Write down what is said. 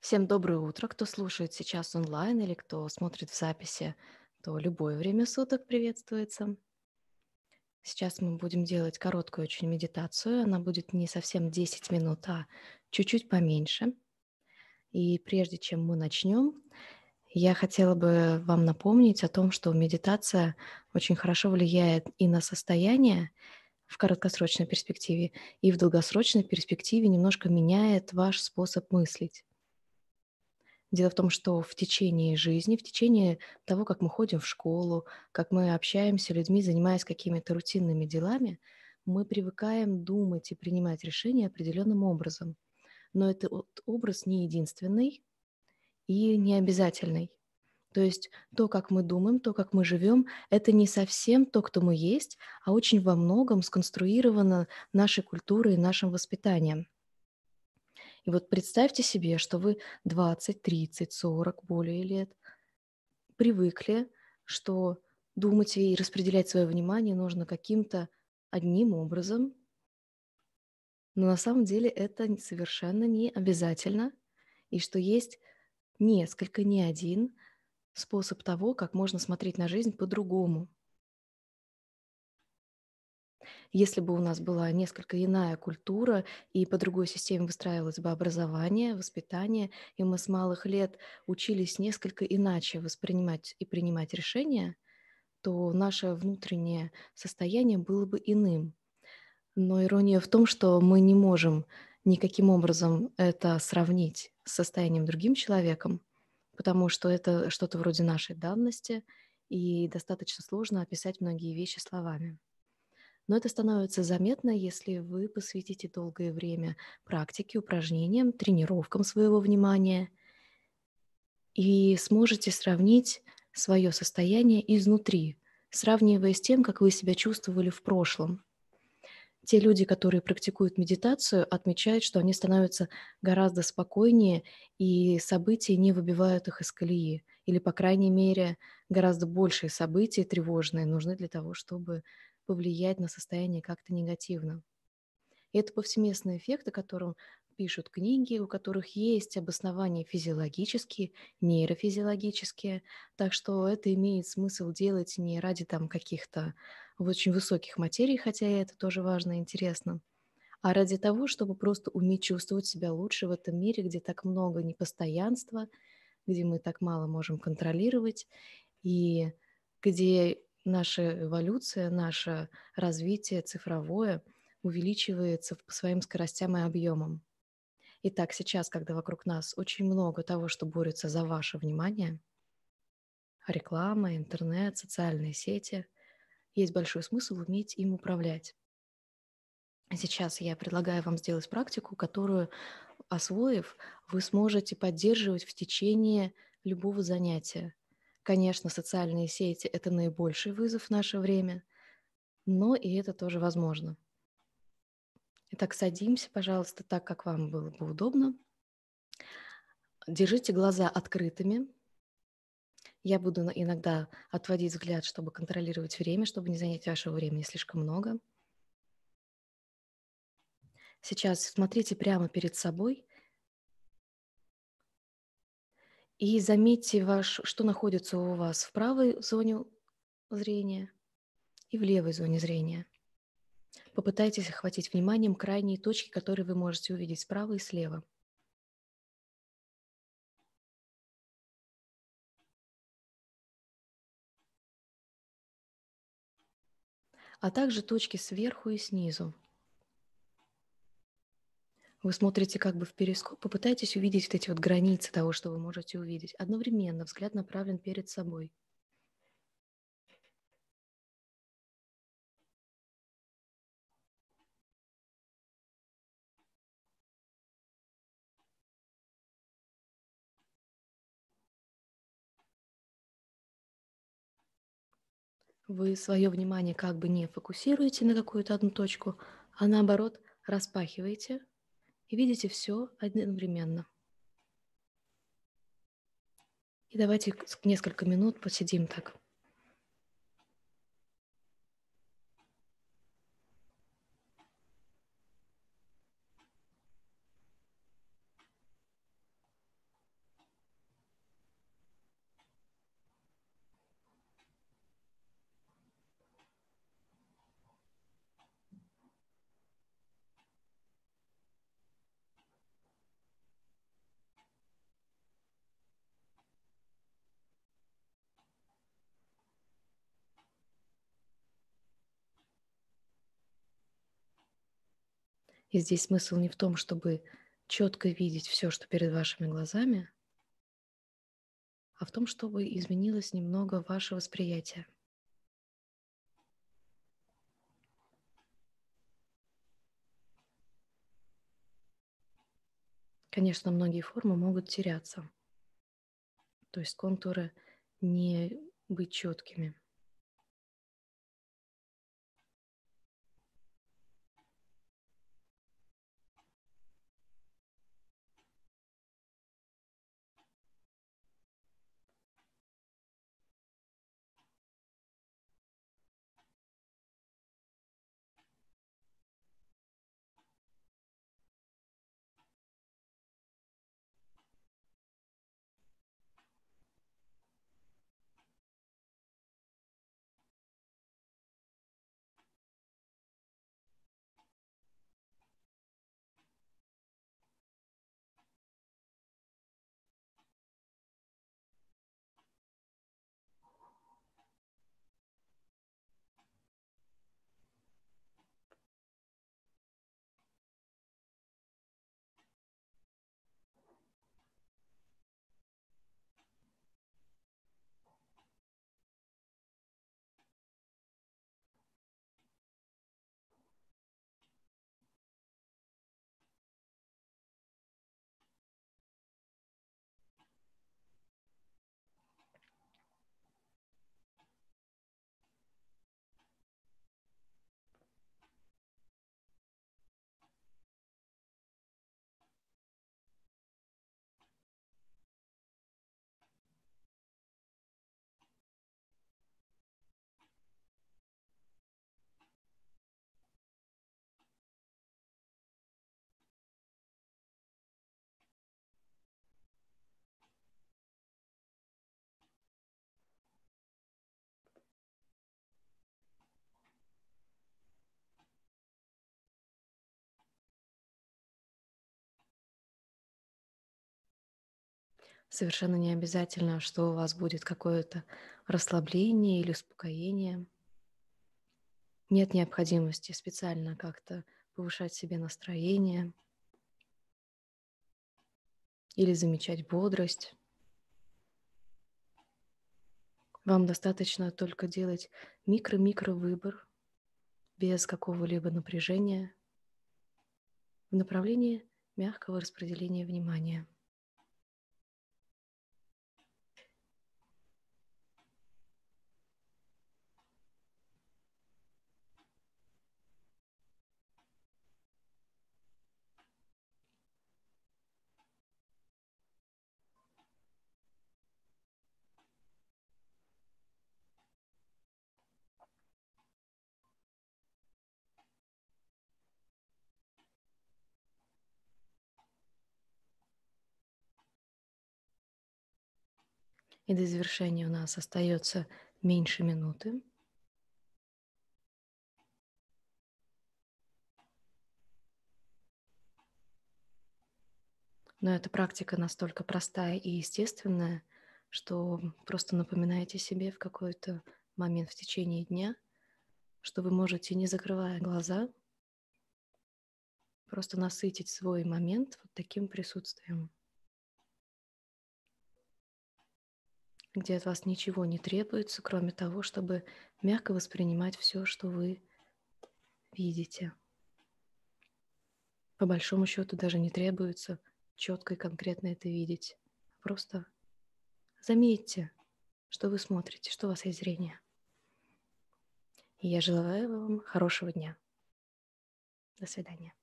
Всем доброе утро, кто слушает сейчас онлайн или кто смотрит в записи, то любое время суток приветствуется. Сейчас мы будем делать короткую очень медитацию. Она будет не совсем 10 минут, а чуть-чуть поменьше. И прежде чем мы начнем, я хотела бы вам напомнить о том, что медитация очень хорошо влияет и на состояние, в краткосрочной перспективе, и в долгосрочной перспективе немножко меняет ваш способ мыслить. Дело в том, что в течение жизни, в течение того, как мы ходим в школу, как мы общаемся с людьми, занимаясь какими-то рутинными делами, мы привыкаем думать и принимать решения определенным образом. Но этот образ не единственный и не обязательный. То есть то, как мы думаем, то, как мы живем, это не совсем то, кто мы есть, а очень во многом сконструировано нашей культурой и нашим воспитанием. И вот представьте себе, что вы 20, 30, 40, более лет привыкли, что думать и распределять свое внимание нужно каким-то одним образом, но на самом деле это совершенно не обязательно, и что есть несколько, не один способ того, как можно смотреть на жизнь по-другому – если бы у нас была несколько иная культура и по другой системе выстраивалось бы образование, воспитание, и мы с малых лет учились несколько иначе воспринимать и принимать решения, то наше внутреннее состояние было бы иным. Но ирония в том, что мы не можем никаким образом это сравнить с состоянием другим человеком, потому что это что-то вроде нашей данности, и достаточно сложно описать многие вещи словами но это становится заметно, если вы посвятите долгое время практике, упражнениям, тренировкам своего внимания и сможете сравнить свое состояние изнутри, сравнивая с тем, как вы себя чувствовали в прошлом. Те люди, которые практикуют медитацию, отмечают, что они становятся гораздо спокойнее, и события не выбивают их из колеи. Или, по крайней мере, гораздо большие события тревожные нужны для того, чтобы повлиять на состояние как-то негативно. И это повсеместный эффект, о котором пишут книги, у которых есть обоснования физиологические, нейрофизиологические, так что это имеет смысл делать не ради там каких-то очень высоких материй, хотя это тоже важно и интересно, а ради того, чтобы просто уметь чувствовать себя лучше в этом мире, где так много непостоянства, где мы так мало можем контролировать, и где наша эволюция, наше развитие цифровое увеличивается по своим скоростям и объемам. Итак, сейчас, когда вокруг нас очень много того, что борется за ваше внимание, реклама, интернет, социальные сети, есть большой смысл уметь им управлять. Сейчас я предлагаю вам сделать практику, которую, освоив, вы сможете поддерживать в течение любого занятия, Конечно, социальные сети — это наибольший вызов в наше время, но и это тоже возможно. Итак, садимся, пожалуйста, так, как вам было бы удобно. Держите глаза открытыми. Я буду иногда отводить взгляд, чтобы контролировать время, чтобы не занять вашего времени слишком много. Сейчас смотрите прямо перед собой И заметьте, ваш, что находится у вас в правой зоне зрения и в левой зоне зрения. Попытайтесь охватить вниманием крайние точки, которые вы можете увидеть справа и слева. а также точки сверху и снизу – вы смотрите как бы в перископ, попытайтесь увидеть вот эти вот границы того, что вы можете увидеть. Одновременно взгляд направлен перед собой. Вы свое внимание как бы не фокусируете на какую-то одну точку, а наоборот распахиваете – и видите все одновременно. И давайте несколько минут посидим так. И здесь смысл не в том, чтобы четко видеть все, что перед вашими глазами, а в том, чтобы изменилось немного ваше восприятие. Конечно, многие формы могут теряться, то есть контуры не быть четкими. Совершенно не обязательно, что у вас будет какое-то расслабление или успокоение. Нет необходимости специально как-то повышать себе настроение или замечать бодрость. Вам достаточно только делать микро-микро выбор без какого-либо напряжения в направлении мягкого распределения внимания. И до завершения у нас остается меньше минуты. Но эта практика настолько простая и естественная, что просто напоминайте себе в какой-то момент в течение дня, что вы можете, не закрывая глаза, просто насытить свой момент вот таким присутствием. где от вас ничего не требуется, кроме того, чтобы мягко воспринимать все, что вы видите. По большому счету даже не требуется четко и конкретно это видеть. Просто заметьте, что вы смотрите, что у вас есть зрение. И я желаю вам хорошего дня. До свидания.